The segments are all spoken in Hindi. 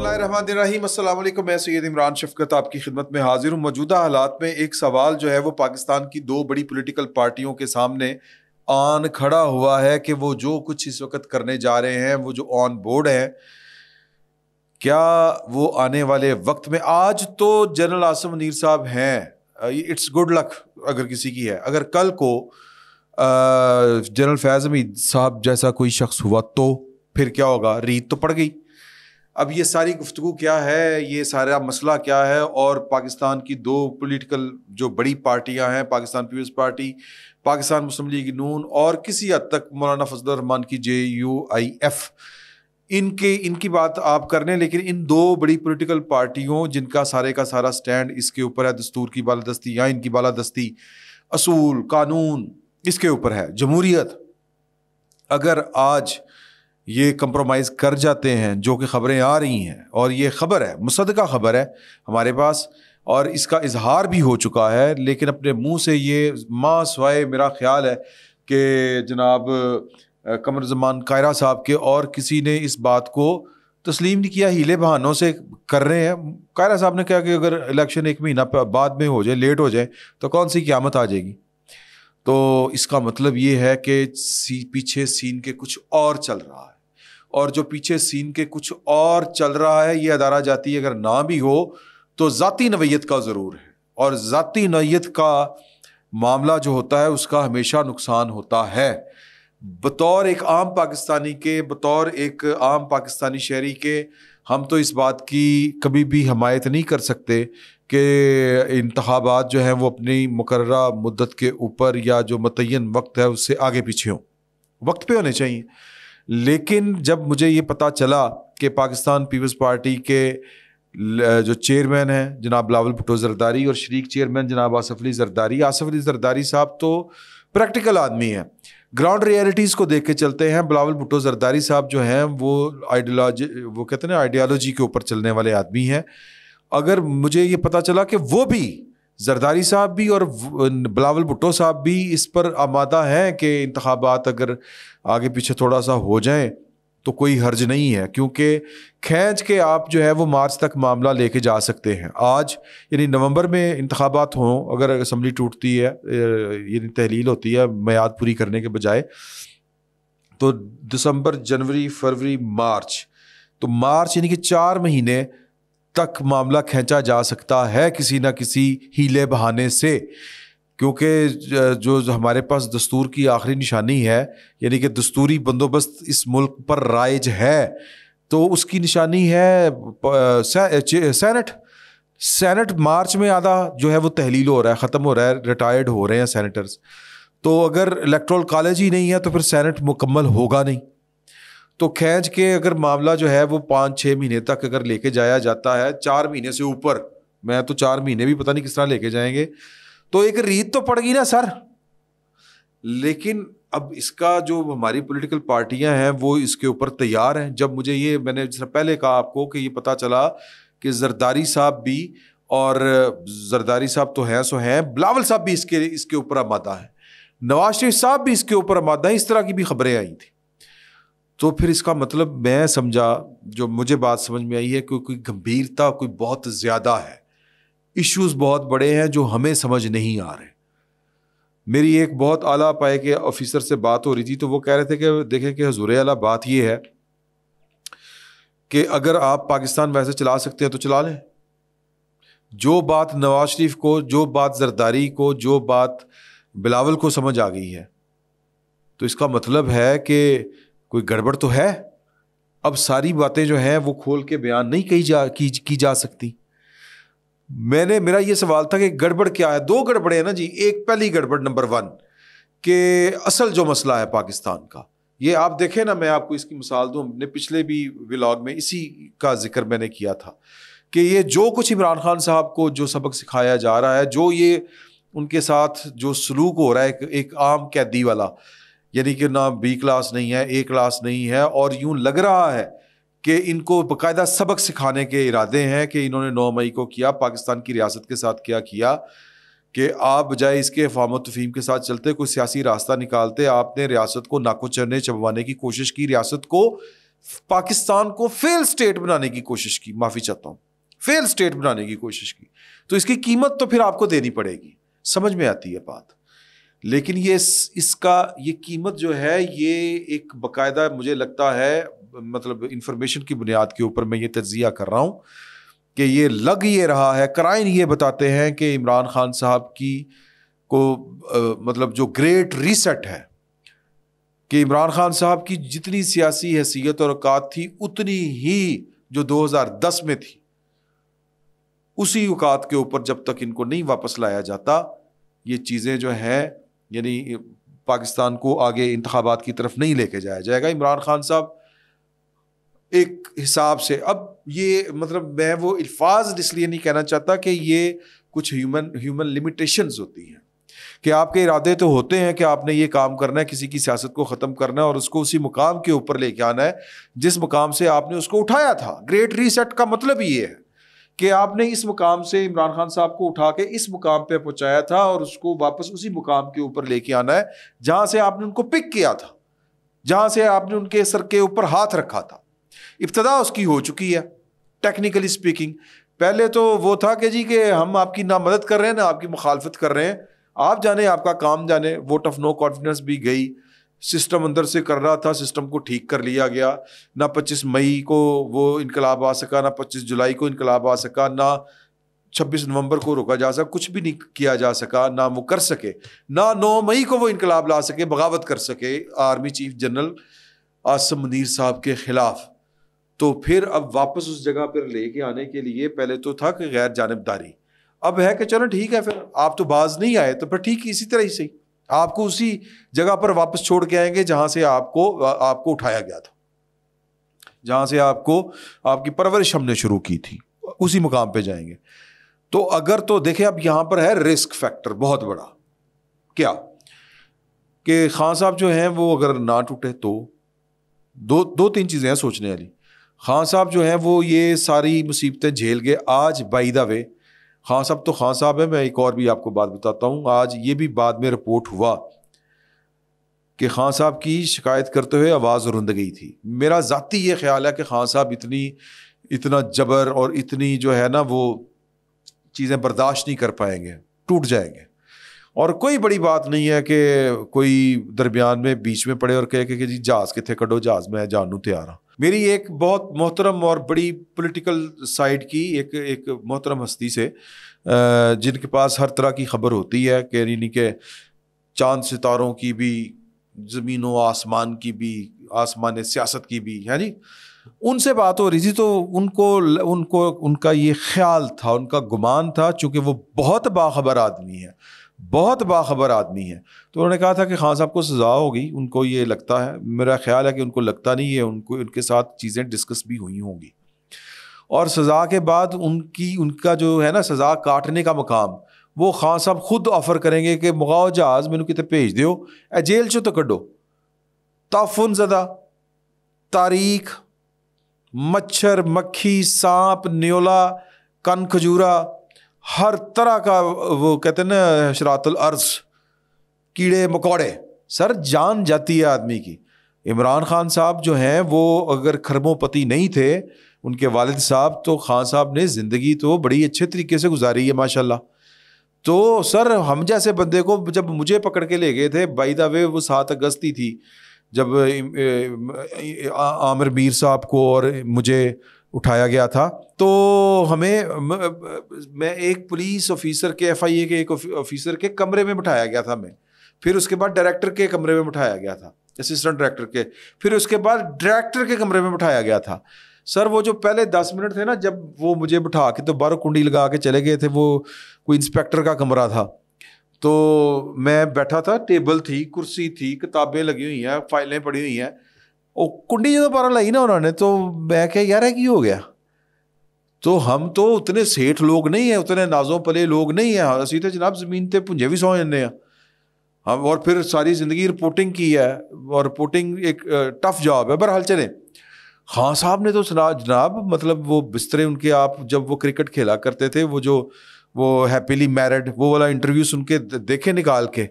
वरहमल मैं सैद इमरान शफकत आपकी खिदमत में हाजिर हूँ मौजूदा हालात में एक सवाल जो है वो पाकिस्तान की दो बड़ी पोलिटिकल पार्टियों के सामने आन खड़ा हुआ है कि वो जो कुछ इस वक्त करने जा रहे हैं वो जो ऑन बोर्ड हैं क्या वो आने वाले वक्त में आज तो जनरल आसम मुनीर साहब हैं इट्स गुड लक अगर किसी की है अगर कल को जनरल फैज़ हमीद साहब जैसा कोई शख्स हुआ तो फिर क्या होगा रीत तो पड़ गई अब ये सारी गुफ्तु क्या है ये सारा मसला क्या है और पाकिस्तान की दो पॉलिटिकल जो बड़ी पार्टियां हैं Pakistan People's party Pakistan Muslim league नून और किसी हद तक मौलाना फजल रहमान की जे यू आई एफ़ इनके इनकी बात आप कर रहे हैं लेकिन इन दो बड़ी पॉलिटिकल पार्टियों जिनका सारे का सारा स्टैंड इसके ऊपर है दस्तूर की बालादस्ती या इनकी बालादस्ती असूल कानून इसके ऊपर है जमहूरीत अगर आज ये कंप्रोमाइज़ कर जाते हैं जो कि ख़बरें आ रही हैं और ये ख़बर है मुसदका ख़बर है हमारे पास और इसका इजहार भी हो चुका है लेकिन अपने मुंह से ये माँ सवाए मेरा ख्याल है कि जनाब कमर जमान कायरा साहब के और किसी ने इस बात को तस्लीम नहीं किया हीले बहानों से कर रहे हैं कायरा साहब ने कहा कि अगर इलेक्शन एक महीना बाद में हो जाए लेट हो जाए तो कौन सी क्यामत आ जाएगी तो इसका मतलब ये है कि सी पीछे सीन के कुछ और चल रहा है और जो पीछे सीन के कुछ और चल रहा है ये अदारा जाती अगर ना भी हो तो ज़ाती नवीयत का ज़रूर है और ज़ाती नवीयत का मामला जो होता है उसका हमेशा नुकसान होता है बतौर एक आम पाकिस्तानी के बतौर एक आम पाकिस्तानी शहरी के हम तो इस बात की कभी भी हमायत नहीं कर सकते कि इंतबात जो हैं वो अपनी मुकर मुद्दत के ऊपर या जो मतयन वक्त है उससे आगे पीछे हों वक्त पे होने चाहिए लेकिन जब मुझे ये पता चला कि पाकिस्तान पीपल्स पार्टी के जो चेयरमैन हैं जनाब बिलावल भुटो जरदारी और शरीक चेयरमैन जनाब आसफ अली जरदारी आसफ अली जरदारी साहब तो प्रैक्टिकल आदमी हैं ग्राउंड रियलिटीज़ को देख के चलते हैं बिलावल भुटो जरदारी साहब जो हैं वो आइडियोलॉजी वो कहते हैं ना आइडियालॉजी के ऊपर चलने वाले आदमी हैं अगर मुझे ये पता चला कि वो भी जरदारी साहब भी और बिलावल भुट्टो साहब भी इस पर आमादा हैं कि इंतबात अगर आगे पीछे थोड़ा सा हो जाए तो कोई हर्ज नहीं है क्योंकि खींच के आप जो है वो मार्च तक मामला लेके जा सकते हैं आज यानी नवंबर में इंतबात हों अगर असम्बली टूटती है यानी तहलील होती है मैद पूरी करने के बजाय तो दिसंबर जनवरी फरवरी मार्च तो मार्च यानी कि चार महीने तक मामला खींचा जा सकता है किसी ना किसी हीले बहाने से क्योंकि जो हमारे पास दस्तूर की आखिरी निशानी है यानी कि दस्तूरी बंदोबस्त इस मुल्क पर राइज है तो उसकी निशानी है सैनट सैनट मार्च में आधा जो है वो तहलील हो रहा है ख़त्म हो रहा है रिटायर्ड हो रहे हैं सैनिटर्स तो अगर इलेक्ट्रल कॉलेज ही नहीं है तो फिर सैनट मुकम्मल होगा नहीं तो खींच के अगर मामला जो है वो पाँच छः महीने तक अगर लेके जाया जाता है चार महीने से ऊपर मैं तो चार महीने भी पता नहीं किस तरह लेके जाएंगे तो एक रीत तो पड़ गई ना सर लेकिन अब इसका जो हमारी पॉलिटिकल पार्टियां हैं वो इसके ऊपर तैयार हैं जब मुझे ये मैंने जिस पहले कहा आपको कि ये पता चला कि जरदारी साहब भी और जरदारी साहब तो हैं सो हैं बिलावल साहब भी इसके इसके ऊपर आमादा हैं नवाज शरीफ साहब भी इसके ऊपर आमादा हैं इस तरह की भी खबरें आई थी तो फिर इसका मतलब मैं समझा जो मुझे बात समझ में आई है कि कोई गंभीरता कोई बहुत ज़्यादा है इश्यूज बहुत बड़े हैं जो हमें समझ नहीं आ रहे मेरी एक बहुत आला पाए के ऑफिसर से बात हो रही थी तो वो कह रहे थे कि देखें कि हजूर आला बात ये है कि अगर आप पाकिस्तान वैसे चला सकते हैं तो चला लें जो बात नवाज शरीफ को जो बात जरदारी को जो बात बिलावल को समझ आ गई है तो इसका मतलब है कि कोई गड़बड़ तो है अब सारी बातें जो हैं वो खोल के बयान नहीं कही जा की, की जा सकती मैंने मेरा ये सवाल था कि गड़बड़ क्या है दो गड़बड़े हैं ना जी एक पहली गड़बड़ नंबर वन के असल जो मसला है पाकिस्तान का ये आप देखें ना मैं आपको इसकी मिसाल दूँ हमने पिछले भी व्लॉग में इसी का जिक्र मैंने किया था कि ये जो कुछ इमरान खान साहब को जो सबक सिखाया जा रहा है जो ये उनके साथ जो सलूक हो रहा है एक आम कैदी वाला यानी कि ना बी क्लास नहीं है ए क्लास नहीं है और यूं लग रहा है कि इनको बाकायदा सबक सिखाने के इरादे हैं कि इन्होंने नौ मई को किया पाकिस्तान की रियासत के साथ क्या किया कि आप बजाय इसके फाम तफीम के साथ चलते कोई सियासी रास्ता निकालते आपने रियासत को नाको चरने चबवाने की कोशिश की रियासत को पाकिस्तान को फेल स्टेट बनाने की कोशिश की माफ़ी चाहता हूँ फेल स्टेट बनाने की कोशिश की तो इसकी कीमत तो फिर आपको देनी पड़ेगी समझ में आती है बात लेकिन ये इस, इसका ये कीमत जो है ये एक बाकायदा मुझे लगता है मतलब इंफॉर्मेशन की बुनियाद के ऊपर मैं ये तजिया कर रहा हूँ कि ये लग ये रहा है क्राइन ये बताते हैं कि इमरान खान साहब की को आ, मतलब जो ग्रेट रीसेट है कि इमरान खान साहब की जितनी सियासी हैसियत और औकात थी उतनी ही जो 2010 में थी उसी औकात के ऊपर जब तक इनको नहीं वापस लाया जाता ये चीज़ें जो हैं यानी पाकिस्तान को आगे इंतबात की तरफ नहीं लेके जाया जाएगा इमरान खान साहब एक हिसाब से अब ये मतलब मैं वो अल्फाज इसलिए नहीं कहना चाहता कि ये कुछ ह्यूमन ह्यूमन लिमिटेशंस होती हैं कि आपके इरादे तो होते हैं कि आपने ये काम करना है किसी की सियासत को ख़त्म करना है और उसको उसी मुकाम के ऊपर लेके आना है जिस मुकाम से आपने उसको उठाया था ग्रेट रीसेट का मतलब ये है कि आपने इस मुकाम से इमरान खान साहब को उठा के इस मुकाम पे पहुंचाया था और उसको वापस उसी मुकाम के ऊपर लेके आना है जहां से आपने उनको पिक किया था जहां से आपने उनके सर के ऊपर हाथ रखा था इब्तदा उसकी हो चुकी है टेक्निकली स्पीकिंग पहले तो वो था कि जी कि हम आपकी ना मदद कर रहे हैं ना आपकी मुखालफत कर रहे हैं आप जाने आपका काम जाने वोट ऑफ नो कॉन्फिडेंस भी गई सिस्टम अंदर से कर रहा था सिस्टम को ठीक कर लिया गया ना 25 मई को वो इनकलाब आ सका ना 25 जुलाई को इनकलाब आ सका ना 26 नवंबर को रोका जा सका कुछ भी नहीं किया जा सका ना वो कर सके ना 9 मई को वो इनकलाब ला सके बगावत कर सके army chief general Asim Munir साहब के ख़िलाफ़ तो फिर अब वापस उस जगह पर लेके आने के लिए पहले तो था कि गैर जानबदारी अब है कि चलो ठीक है फिर आप तो बाज नहीं आए तो फिर ठीक इसी तरह ही सही आपको उसी जगह पर वापस छोड़ के आएंगे जहां से आपको आपको उठाया गया था जहां से आपको आपकी परवरिश हमने शुरू की थी उसी मुकाम पे जाएंगे तो अगर तो देखें अब यहां पर है रिस्क फैक्टर बहुत बड़ा क्या कि खान साहब जो हैं वो अगर ना टूटे तो दो दो तीन चीज़ें हैं सोचने वाली खान साहब जो हैं वो ये सारी मुसीबतें झेल गए आज बाई द वे हाँ, तो खां साहब तो ख़ान साहब है मैं एक और भी आपको बात बताता हूँ आज ये भी बाद में रिपोर्ट हुआ कि ख़ान साहब की शिकायत करते हुए आवाज़ रुंद गई थी मेरा ज़ाती ये ख्याल है कि ख़ान साहब इतनी इतना जबर और इतनी जो है ना वो चीज़ें बर्दाश्त नहीं कर पाएंगे टूट जाएंगे और कोई बड़ी बात नहीं है कि कोई दरमियान में बीच में पड़े और कहे कि जी जहाज कितने कटो जहाज मैं जानू तैयार हाँ मेरी एक बहुत मोहतरम और बड़ी पॉलिटिकल साइड की एक एक मोहतरम हस्ती से जिनके पास हर तरह की खबर होती है कि यानी कि चांद सितारों की भी ज़मीन व आसमान की भी आसमान सियासत की भी है जी उनसे बात हो रही थी तो उनको उनको उनका ये ख्याल था उनका गुमान था चूँकि वो बहुत बाखबर आदमी है बहुत बाखबर आदमी है तो उन्होंने कहा था कि खान साहब को सज़ा होगी उनको ये लगता है मेरा ख्याल है कि उनको लगता नहीं है उनको उनके साथ चीज़ें डिस्कस भी हुई होंगी और सज़ा के बाद उनकी उनका जो है ना सज़ा काटने का मकाम वो खान साहब खुद ऑफर करेंगे कि मुगाओ जहाज़ मैंने कितने भेज दो ए जेल चो तो कडो तफुन ज़दा तारीख मच्छर मक्खी सांप न्योला कन खजूरा हर तरह का वो कहते हैं ना शरातल अर्ज कीड़े मकौड़े सर जान जाती है आदमी की इमरान खान साहब जो हैं वो अगर खरबोपति नहीं थे उनके वालिद साहब तो खान साहब ने ज़िंदगी तो बड़ी अच्छे तरीके से गुजारी है माशाल्लाह तो सर हम जैसे बंदे को जब मुझे पकड़ के ले गए थे बाई द वे वो सात अगस्त ही थी जब आमिर मीर साहब को और मुझे उठाया गया था तो हमें मैं एक पुलिस ऑफिसर के एफ के एक ऑफिसर के कमरे में बिठाया गया था मैं फिर उसके बाद डायरेक्टर के कमरे में बिठाया गया था असिस्टेंट डायरेक्टर के फिर उसके बाद डायरेक्टर के कमरे में बिठाया गया था सर वो जो पहले दस मिनट थे ना जब वो मुझे बिठा के तो बारह कुंडी लगा के चले गए थे वो कोई इंस्पेक्टर का कमरा था तो मैं बैठा था टेबल थी कुर्सी थी किताबें लगी हुई हैं फाइलें पड़ी हुई हैं वो कुंडी जो पारा लाई ना उन्होंने तो मैं क्या यार है कि हो गया तो हम तो उतने सेठ लोग नहीं है उतने नाजो पले लोग नहीं है असी हाँ, तो जनाब जमीन पर भुंजे भी सौ जाने हम और फिर सारी जिंदगी रिपोर्टिंग की है और रिपोर्टिंग एक टफ जॉब है बहरहाल चले खां साहब ने तो सुना जनाब मतलब वो बिस्तरे उनके आप जब वो क्रिकेट खेला करते थे वो जो वो हैप्पीली मैरिड वो वाला इंटरव्यू सुन के देखे निकाल के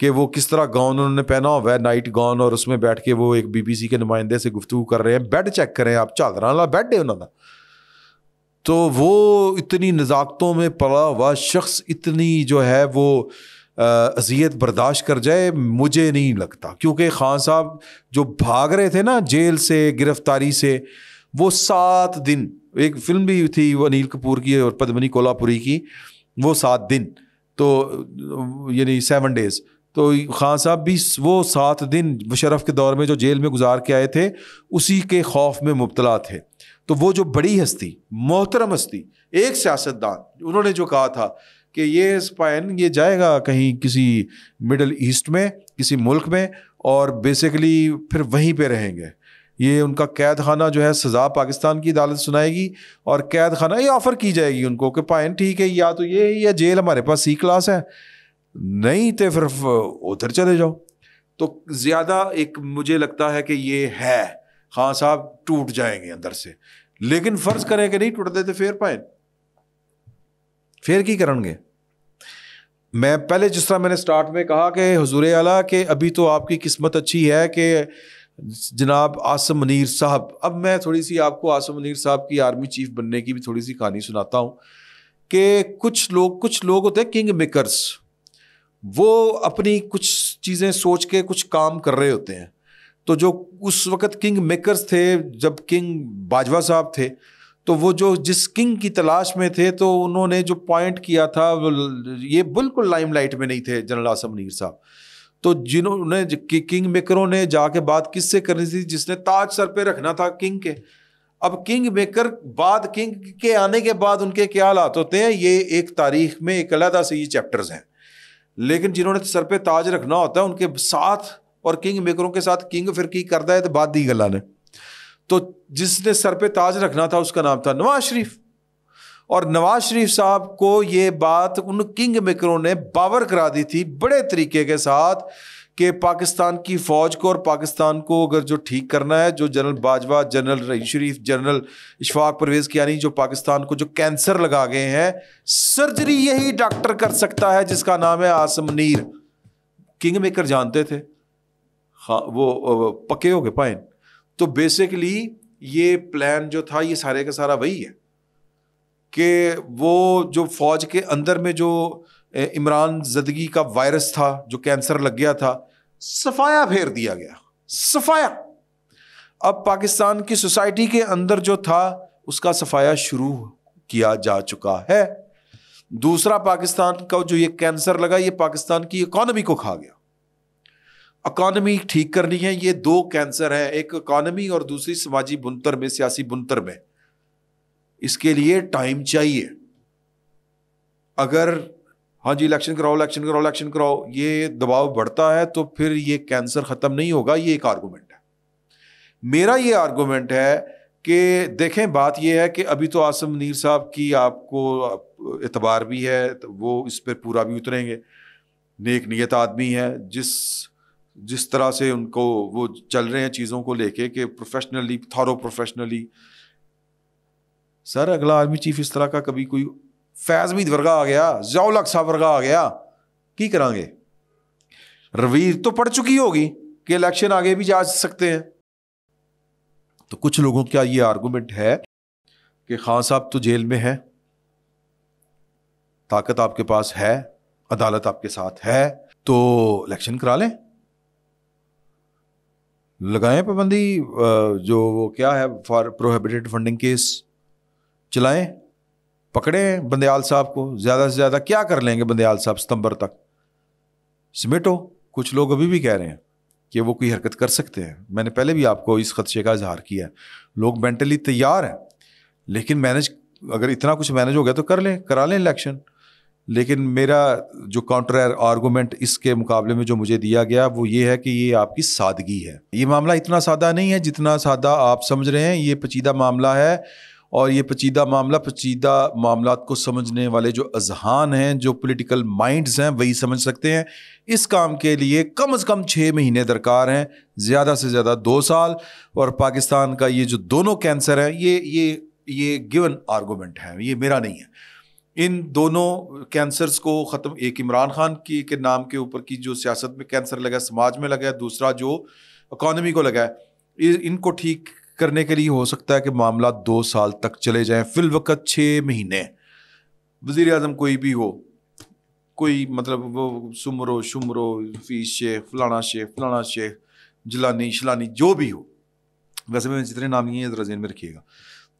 कि वो किस तरह गाउन उन्होंने पहना हुआ है नाइट गाउन और उसमें बैठ के वो एक बीबीसी के नुमाइंदे से गुफ्तू कर रहे हैं बैड चेक करें आप चादर वाला बैड है उन्होंने तो वो इतनी नज़ाकतों में पड़ा हुआ शख्स इतनी जो है वो अजियत बर्दाश्त कर जाए मुझे नहीं लगता क्योंकि खान साहब जो भाग रहे थे ना जेल से गिरफ्तारी से वो सात दिन एक फिल्म भी थी वो अनिल कपूर की और पद्मनी कोल्हापुरी की वो सात दिन तो यानी सेवन डेज़ तो खान साहब भी वो सात दिन मुशरफ के दौर में जो जेल में गुजार के आए थे उसी के खौफ में मुबतला थे तो वो जो बड़ी हस्ती मोहतरम हस्ती एक सियासतदान उन्होंने जो कहा था कि ये स्पाइन ये जाएगा कहीं किसी मिडल ईस्ट में किसी मुल्क में और बेसिकली फिर वहीं पे रहेंगे ये उनका कैद खाना जो है सज़ा पाकिस्तान की अदालत सुनाएगी और कैद खाना ये ऑफ़र की जाएगी उनको कि पाइन ठीक है या तो ये या जेल हमारे पास सी क्लास है नहीं तो फिर उधर चले जाओ तो ज़्यादा एक मुझे लगता है कि ये है खान हाँ साहब टूट जाएंगे अंदर से लेकिन फ़र्ज़ करें कि नहीं टूटते तो फेर पाए फिर की करेंगे मैं पहले जिस तरह मैंने स्टार्ट में कहा कि हजूर आला के अभी तो आपकी किस्मत अच्छी है कि जनाब आसम मनीर साहब अब मैं थोड़ी सी आपको आसम मनीर साहब की आर्मी चीफ बनने की भी थोड़ी सी कहानी सुनाता हूँ कि कुछ लोग कुछ लोग होते हैं किंग मेकरस वो अपनी कुछ चीज़ें सोच के कुछ काम कर रहे होते हैं तो जो उस वक्त किंग मेकर्स थे जब किंग बाजवा साहब थे तो वो जो जिस किंग की तलाश में थे तो उन्होंने जो पॉइंट किया था ये बिल्कुल लाइमलाइट में नहीं थे जनरल आसम मीर साहब तो जिन्होंने कि, किंग मेकरों ने जाके बात किससे करनी थी जिसने ताज सर पे रखना था किंग के अब किंग मेकर बाद किंग के आने के बाद उनके क्या हालात होते हैं ये एक तारीख में एक अलहदा से ये चैप्टर्स हैं लेकिन जिन्होंने सर पे ताज रखना होता है उनके साथ और किंग मेकरों के साथ किंग फिर की करता है तो बात दी गला ने तो जिसने सर पे ताज रखना था उसका नाम था नवाज शरीफ और नवाज शरीफ साहब को ये बात उन किंग मेकरों ने बावर करा दी थी बड़े तरीके के साथ कि पाकिस्तान की फ़ौज को और पाकिस्तान को अगर जो ठीक करना है जो जनरल बाजवा जनरल रही शरीफ जनरल इशफाक परवेज़ यानी जो पाकिस्तान को जो कैंसर लगा गए हैं सर्जरी यही डॉक्टर कर सकता है जिसका नाम है आसम नीर किंग मेकर जानते थे हाँ वो, वो पके हो गए पाइन तो बेसिकली ये प्लान जो था ये सारे का सारा वही है कि वो जो फौज के अंदर में जो इमरान जदगी का वायरस था जो कैंसर लग गया था सफाया फेर दिया गया सफाया अब पाकिस्तान की सोसाइटी के अंदर जो था उसका सफाया शुरू किया जा चुका है दूसरा पाकिस्तान का जो ये कैंसर लगा ये पाकिस्तान की इकोनॉमी को खा गया इकोनॉमी ठीक करनी है ये दो कैंसर है एक इकोनॉमी और दूसरी समाजी बुनतर में सियासी बुनतर में इसके लिए टाइम चाहिए अगर हाँ जी इलेक्शन कराओ इलेक्शन कराओ इलेक्शन कराओ ये दबाव बढ़ता है तो फिर ये कैंसर ख़त्म नहीं होगा ये एक आर्गूमेंट है मेरा ये आर्गूमेंट है कि देखें बात यह है कि अभी तो आसम मनीर साहब की आपको एतबार भी है तो वो इस पर पूरा भी उतरेंगे नेक नियत आदमी है जिस जिस तरह से उनको वो चल रहे हैं चीज़ों को लेके कि प्रोफेशनली थारो प्रोफेशनली सर अगला आर्मी चीफ इस तरह का कभी कोई ਫੈਜ਼ वर्गा आ गया ਗਿਆ ਜ਼ੌਲਕ ਸਾਹਿਬ ਵਰਗਾ ਆ ਗਿਆ ਕੀ ਕਰਾਂਗੇ रवीर तो पढ़ चुकी होगी कि इलेक्शन आगे भी जा सकते हैं तो कुछ लोगों का ये आर्गूमेंट है कि खान साहब तो जेल में है ताकत आपके पास है अदालत आपके साथ है तो इलेक्शन करा लें लगाए पाबंदी जो वो क्या है फॉर प्रोहेबिटेड फंडिंग केस चलाएं पकड़े बंदयाल साहब को ज़्यादा से ज़्यादा क्या कर लेंगे बंदयाल साहब सितंबर तक समेटो कुछ लोग अभी भी कह रहे हैं कि वो कोई हरकत कर सकते हैं मैंने पहले भी आपको इस खदशे का इजहार किया है लोग मेंटली तैयार हैं लेकिन मैनेज अगर इतना कुछ मैनेज हो गया तो कर लें करा लें इलेक्शन लेकिन मेरा जो काउंटर आर्गूमेंट इसके मुकाबले में जो मुझे दिया गया वो ये है कि ये आपकी सादगी है ये मामला इतना सादा नहीं है जितना सादा आप समझ रहे हैं ये पचीदा मामला है और ये पचीदा मामला पचीदा मामला को समझने वाले जो अजहान हैं जो पॉलिटिकल माइंड्स हैं वही समझ सकते हैं इस काम के लिए कम अज़ कम छः महीने दरकार हैं ज़्यादा से ज़्यादा दो साल और पाकिस्तान का ये जो दोनों कैंसर हैं ये ये ये गिवन आर्गूमेंट है ये मेरा नहीं है इन दोनों कैंसर्स को ख़त्म एक इमरान खान की के नाम के ऊपर की जो सियासत में कैंसर लगा है समाज में लगा है दूसरा जो इकानमी को लगा है इनको ठीक करने के लिए हो सकता है कि मामला दो साल तक चले जाएं वक्त छः महीने वज़ी अजम कोई भी हो कोई मतलब वो सुमरो शुमरो फीस शेख फलाना शेख फलाना शेख जलानी शलानी जो भी हो वैसे मैंने जितने नाम ये हैं ज़रा जेन में रखिएगा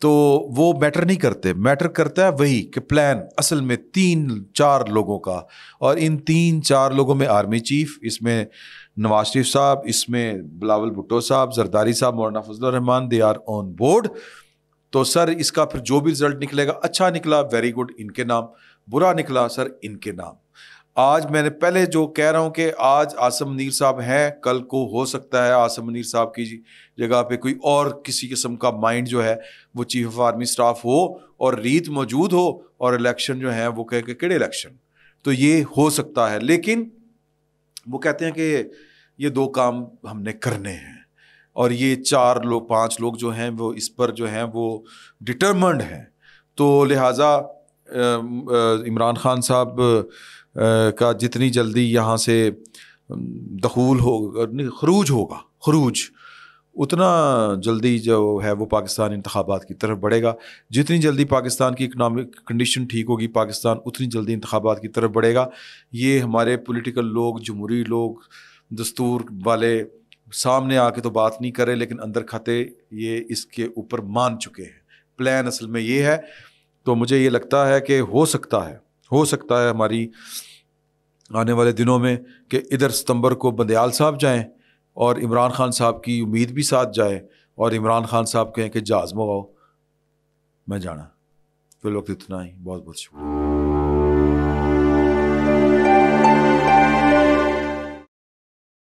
तो वो मैटर नहीं करते मैटर करता है वही कि प्लान असल में तीन चार लोगों का और इन तीन चार लोगों में आर्मी चीफ इसमें नवाज शरीफ साहब इसमें बिलावल भुट्टो साहब जरदारी साहब Maulana Fazl Rehman they are on board तो सर इसका फिर जो भी रिजल्ट निकलेगा अच्छा निकला वेरी गुड इनके नाम बुरा निकला सर इनके नाम आज मैंने पहले जो कह रहा हूँ कि आज आसम मनीर साहब हैं कल को हो सकता है आसम मनीर साहब की जगह पे कोई और किसी किस्म का माइंड जो है वो चीफ ऑफ आर्मी स्टाफ हो और रीत मौजूद हो और इलेक्शन जो है वो कह के किड़े इलेक्शन तो ये हो सकता है लेकिन वो कहते हैं कि ये दो काम हमने करने हैं और ये चार लोग पांच लोग जो हैं वो इस पर जो हैं वो डिटर्मंड हैं तो लिहाजा इमरान खान साहब का जितनी जल्दी यहाँ से दखूल हो खरूज होगा खरूज उतना जल्दी जो है वो पाकिस्तान इंतबात की तरफ बढ़ेगा जितनी जल्दी पाकिस्तान की इकनॉमिक कंडीशन ठीक होगी पाकिस्तान उतनी जल्दी इंतबात की तरफ बढ़ेगा ये हमारे पोलिटिकल लोग जमहूरी लोग दस्तूर वाले सामने आके तो बात नहीं करे लेकिन अंदर खाते ये इसके ऊपर मान चुके हैं प्लान असल में ये है तो मुझे ये लगता है कि हो सकता है हो सकता है हमारी आने वाले दिनों में कि इधर सितंबर को बंदयाल साहब जाएं और इमरान खान साहब की उम्मीद भी साथ जाए और इमरान खान साहब कहें कि जहाज़ मंगाओ मैं जाना फिर वक्त इतना ही बहुत बहुत शुक्रिया